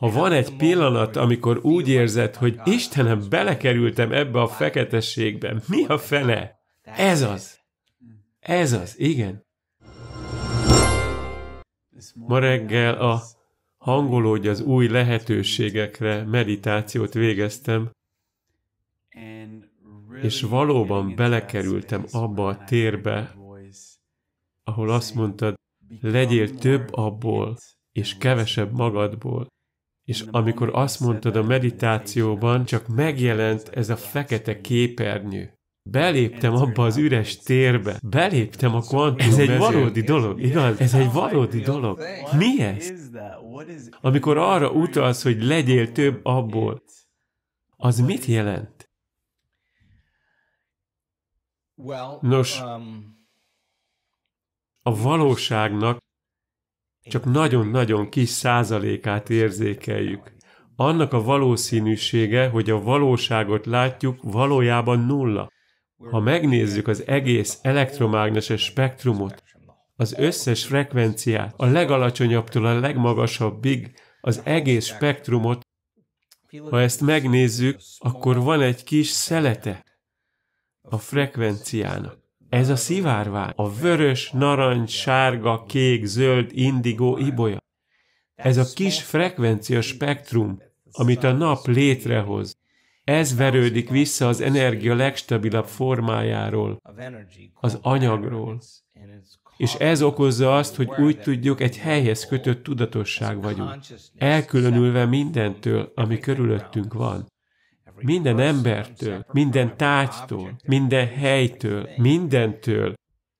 Ha van egy pillanat, amikor úgy érzed, hogy Istenem, belekerültem ebbe a feketességbe, mi a fene? Ez az. Ez az, igen. Ma reggel a Hangolódj az új lehetőségekre meditációt végeztem, és valóban belekerültem abba a térbe, ahol azt mondtad, legyél több abból, és kevesebb magadból. És amikor azt mondtad a meditációban, csak megjelent ez a fekete képernyő. Beléptem abba az üres térbe. Beléptem a kvantum. Ez egy valódi dolog, igaz? Ez egy valódi dolog. Mi ez? Amikor arra utalsz, hogy legyél több abból, az mit jelent? Nos, um, a valóságnak csak nagyon-nagyon kis százalékát érzékeljük. Annak a valószínűsége, hogy a valóságot látjuk, valójában nulla. Ha megnézzük az egész elektromágneses spektrumot, az összes frekvenciát, a legalacsonyabbtól a legmagasabbig, az egész spektrumot, ha ezt megnézzük, akkor van egy kis szelete a frekvenciának. Ez a szivárvány, a vörös, narancs, sárga, kék, zöld, indigó ibolya. Ez a kis frekvencia spektrum, amit a nap létrehoz, ez verődik vissza az energia legstabilabb formájáról, az anyagról. És ez okozza azt, hogy úgy tudjuk, egy helyhez kötött tudatosság vagyunk, elkülönülve mindentől, ami körülöttünk van minden embertől, minden tárgytól, minden helytől, mindentől.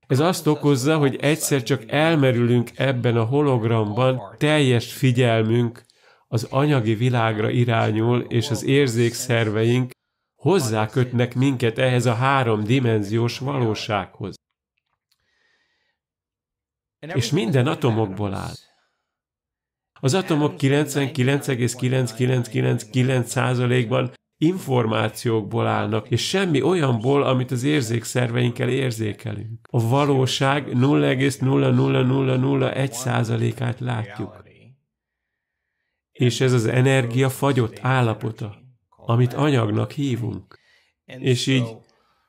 Ez azt okozza, hogy egyszer csak elmerülünk ebben a hologramban, teljes figyelmünk az anyagi világra irányul, és az érzékszerveink hozzákötnek minket ehhez a háromdimenziós valósághoz. És minden atomokból áll. Az atomok 99,999%-ban információkból állnak, és semmi olyanból, amit az érzékszerveinkkel érzékelünk. A valóság 0,00001%-át látjuk. És ez az energia fagyott állapota, amit anyagnak hívunk. És így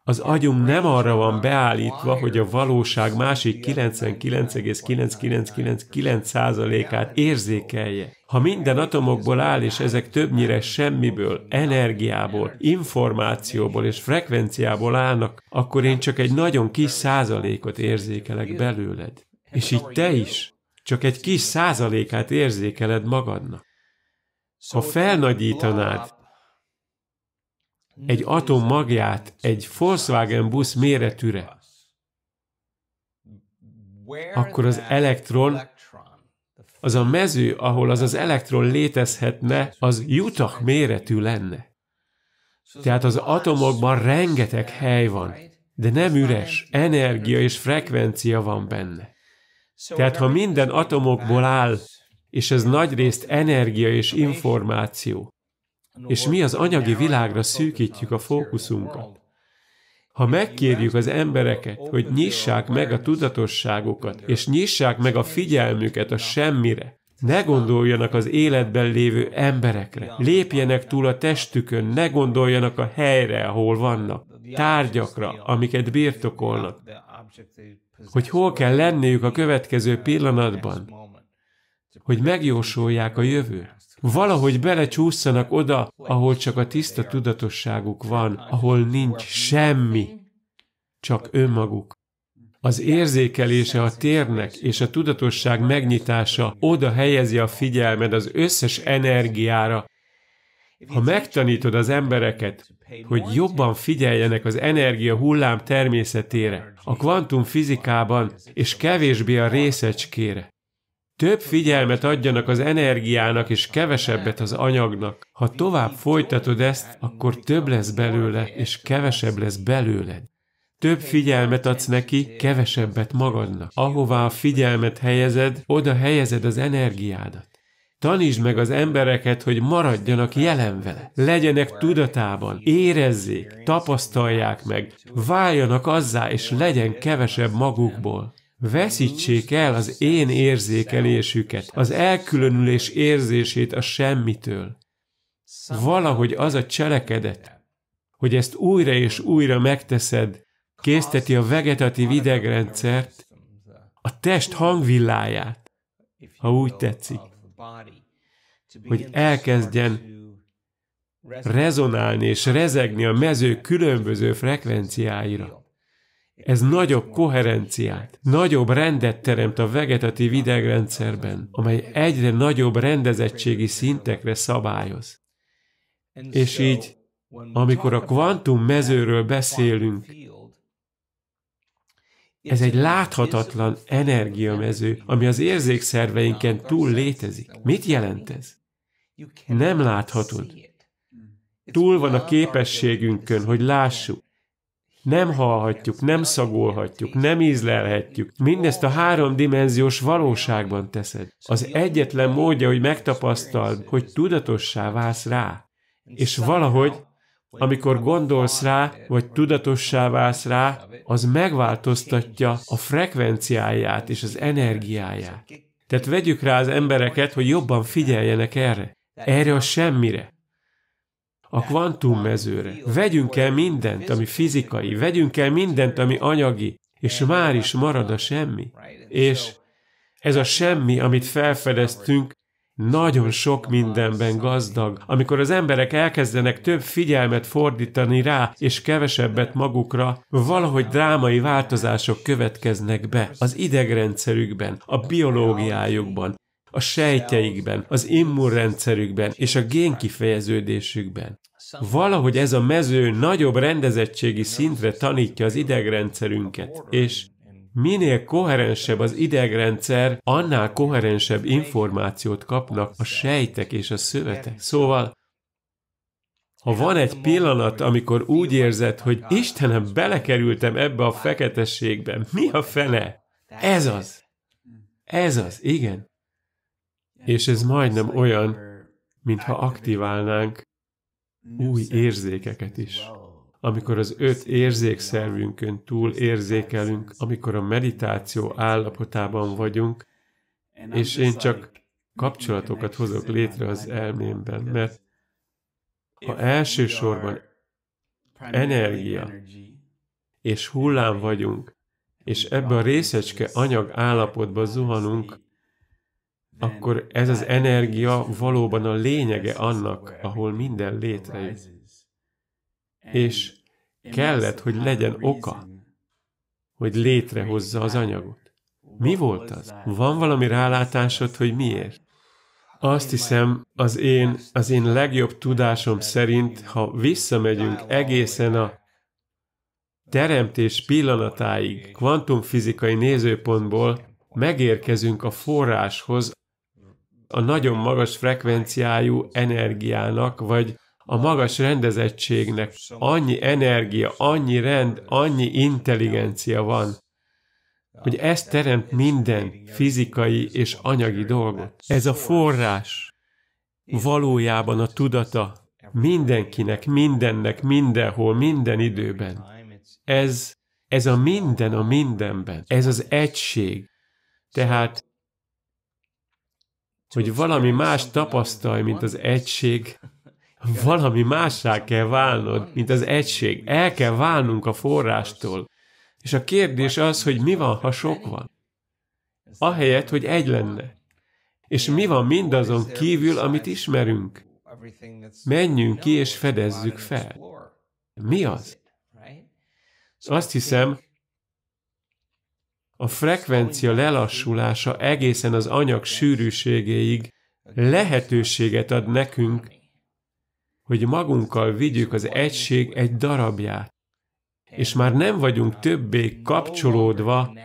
az agyom nem arra van beállítva, hogy a valóság másik 99,9999%-át érzékelje. Ha minden atomokból áll, és ezek többnyire semmiből, energiából, információból és frekvenciából állnak, akkor én csak egy nagyon kis százalékot érzékelek belőled. És így te is, csak egy kis százalékát érzékeled magadnak. Ha felnagyítanád, egy atom magját egy Volkswagen busz méretűre, akkor az elektron, az a mező, ahol az az elektron létezhetne, az jutak méretű lenne. Tehát az atomokban rengeteg hely van, de nem üres, energia és frekvencia van benne. Tehát ha minden atomokból áll, és ez nagyrészt energia és információ, és mi az anyagi világra szűkítjük a fókuszunkat. Ha megkérjük az embereket, hogy nyissák meg a tudatosságukat, és nyissák meg a figyelmüket a semmire, ne gondoljanak az életben lévő emberekre, lépjenek túl a testükön, ne gondoljanak a helyre, ahol vannak, tárgyakra, amiket birtokolnak, hogy hol kell lenniük a következő pillanatban, hogy megjósolják a jövőt. Valahogy belecsúszanak oda, ahol csak a tiszta tudatosságuk van, ahol nincs semmi, csak önmaguk. Az érzékelése a térnek és a tudatosság megnyitása oda helyezi a figyelmed az összes energiára. Ha megtanítod az embereket, hogy jobban figyeljenek az energia hullám természetére, a kvantumfizikában és kevésbé a részecskére, több figyelmet adjanak az energiának, és kevesebbet az anyagnak. Ha tovább folytatod ezt, akkor több lesz belőle, és kevesebb lesz belőled. Több figyelmet adsz neki, kevesebbet magadnak. Ahová a figyelmet helyezed, oda helyezed az energiádat. Tanítsd meg az embereket, hogy maradjanak jelen vele. Legyenek tudatában, érezzék, tapasztalják meg, váljanak azzá, és legyen kevesebb magukból. Veszítsék el az én érzékelésüket, az elkülönülés érzését a semmitől. Valahogy az a cselekedet, hogy ezt újra és újra megteszed, készteti a vegetatív idegrendszert, a test hangvilláját, ha úgy tetszik, hogy elkezdjen rezonálni és rezegni a mező különböző frekvenciáira. Ez nagyobb koherenciát, nagyobb rendet teremt a vegetatív idegrendszerben, amely egyre nagyobb rendezettségi szintekre szabályoz. És így, amikor a kvantum mezőről beszélünk, ez egy láthatatlan energiamező, ami az érzékszerveinken túl létezik. Mit jelent ez? Nem láthatod. Túl van a képességünkön, hogy lássuk. Nem hallhatjuk, nem szagolhatjuk, nem ízlelhetjük. Mindezt a háromdimenziós valóságban teszed. Az egyetlen módja, hogy megtapasztald, hogy tudatossá válsz rá. És valahogy, amikor gondolsz rá, vagy tudatossá válsz rá, az megváltoztatja a frekvenciáját és az energiáját. Tehát vegyük rá az embereket, hogy jobban figyeljenek erre. Erre a semmire a kvantummezőre. Vegyünk el mindent, ami fizikai, vegyünk el mindent, ami anyagi, és már is marad a semmi. És ez a semmi, amit felfedeztünk, nagyon sok mindenben gazdag. Amikor az emberek elkezdenek több figyelmet fordítani rá, és kevesebbet magukra, valahogy drámai változások következnek be az idegrendszerükben, a biológiájukban, a sejtjeikben, az immunrendszerükben és a génkifejeződésükben. Valahogy ez a mező nagyobb rendezettségi szintre tanítja az idegrendszerünket, és minél koherensebb az idegrendszer, annál koherensebb információt kapnak a sejtek és a szövetek. Szóval ha van egy pillanat, amikor úgy érzed, hogy Istenem, belekerültem ebbe a feketességbe, mi a fene? Ez az. Ez az, igen. És ez majdnem olyan, mintha aktiválnánk új érzékeket is. Amikor az öt érzékszervünkön túl érzékelünk, amikor a meditáció állapotában vagyunk, és én csak kapcsolatokat hozok létre az elmémben, mert ha elsősorban energia és hullám vagyunk, és ebbe a részecske anyag állapotba zuhanunk, akkor ez az energia valóban a lényege annak, ahol minden létrejön. És kellett, hogy legyen oka, hogy létrehozza az anyagot. Mi volt az? Van valami rálátásod, hogy miért? Azt hiszem, az én, az én legjobb tudásom szerint, ha visszamegyünk egészen a teremtés pillanatáig, kvantumfizikai nézőpontból, megérkezünk a forráshoz, a nagyon magas frekvenciájú energiának, vagy a magas rendezettségnek annyi energia, annyi rend, annyi intelligencia van, hogy ez teremt minden fizikai és anyagi dolgot. Ez a forrás valójában a tudata mindenkinek, mindennek, mindenhol, minden időben. Ez, ez a minden a mindenben. Ez az egység. Tehát hogy valami más tapasztalj, mint az egység, valami mássá kell válnod, mint az egység. El kell válnunk a forrástól. És a kérdés az, hogy mi van, ha sok van? Ahelyett, hogy egy lenne. És mi van mindazon kívül, amit ismerünk? Menjünk ki és fedezzük fel. Mi az? Azt hiszem, a frekvencia lelassulása egészen az anyag sűrűségéig lehetőséget ad nekünk, hogy magunkkal vigyük az egység egy darabját, és már nem vagyunk többé kapcsolódva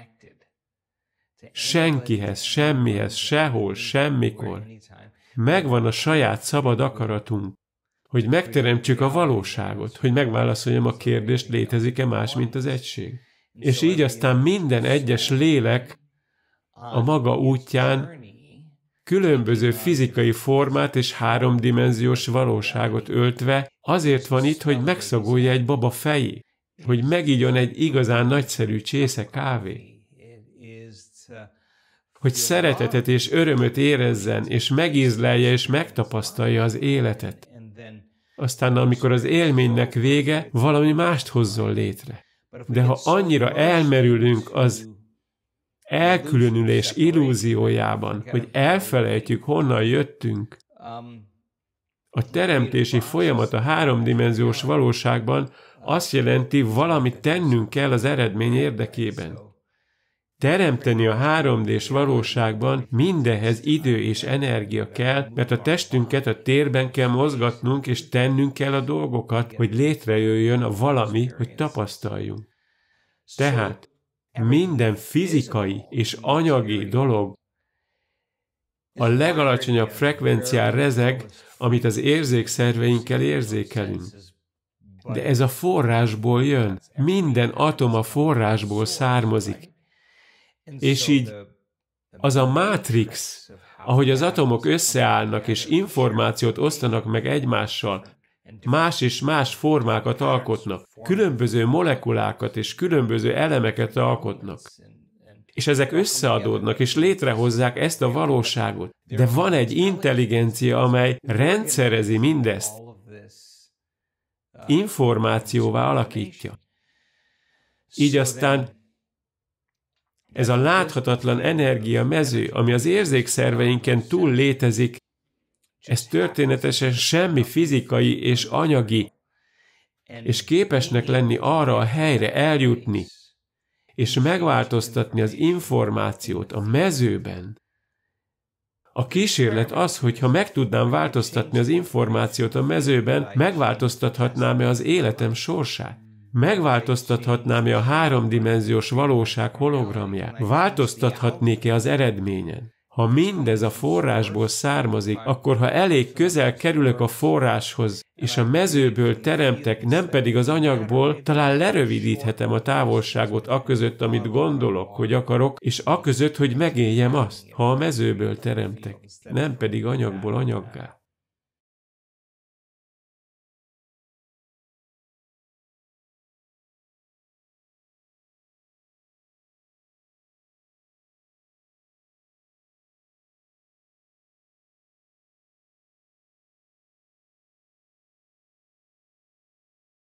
senkihez, semmihez, sehol, semmikor. Megvan a saját szabad akaratunk, hogy megteremtsük a valóságot, hogy megválaszoljam a kérdést, létezik-e más, mint az egység. És így aztán minden egyes lélek a maga útján különböző fizikai formát és háromdimenziós valóságot öltve azért van itt, hogy megszagolja egy baba fejé, hogy megígyon egy igazán nagyszerű csésze kávé, hogy szeretetet és örömöt érezzen, és megízlelje és megtapasztalja az életet. Aztán, amikor az élménynek vége, valami mást hozzon létre. De ha annyira elmerülünk az elkülönülés illúziójában, hogy elfelejtjük, honnan jöttünk, um, a teremtési folyamat a háromdimenziós valóságban azt jelenti, valamit tennünk kell az eredmény érdekében. Teremteni a 3D-s valóságban mindehez idő és energia kell, mert a testünket a térben kell mozgatnunk és tennünk kell a dolgokat, hogy létrejöjjön a valami, hogy tapasztaljunk. Tehát minden fizikai és anyagi dolog a legalacsonyabb frekvencián rezeg, amit az érzékszerveinkkel érzékelünk. De ez a forrásból jön. Minden atom a forrásból származik. És így az a mátrix, ahogy az atomok összeállnak és információt osztanak meg egymással, más és más formákat alkotnak, különböző molekulákat és különböző elemeket alkotnak. És ezek összeadódnak és létrehozzák ezt a valóságot. De van egy intelligencia, amely rendszerezi mindezt, uh, információvá alakítja. Így aztán ez a láthatatlan energia mező, ami az érzékszerveinken túl létezik, ez történetesen semmi fizikai és anyagi, és képesnek lenni arra a helyre eljutni, és megváltoztatni az információt a mezőben. A kísérlet az, hogy ha meg tudnám változtatni az információt a mezőben, megváltoztathatnám-e az életem sorsát? Megváltoztathatnám-e a háromdimenziós valóság hologramját? Változtathatnék-e az eredményen? Ha mindez a forrásból származik, akkor ha elég közel kerülök a forráshoz, és a mezőből teremtek, nem pedig az anyagból, talán lerövidíthetem a távolságot aközött, amit gondolok, hogy akarok, és aközött, hogy megéljem azt, ha a mezőből teremtek, nem pedig anyagból anyaggá.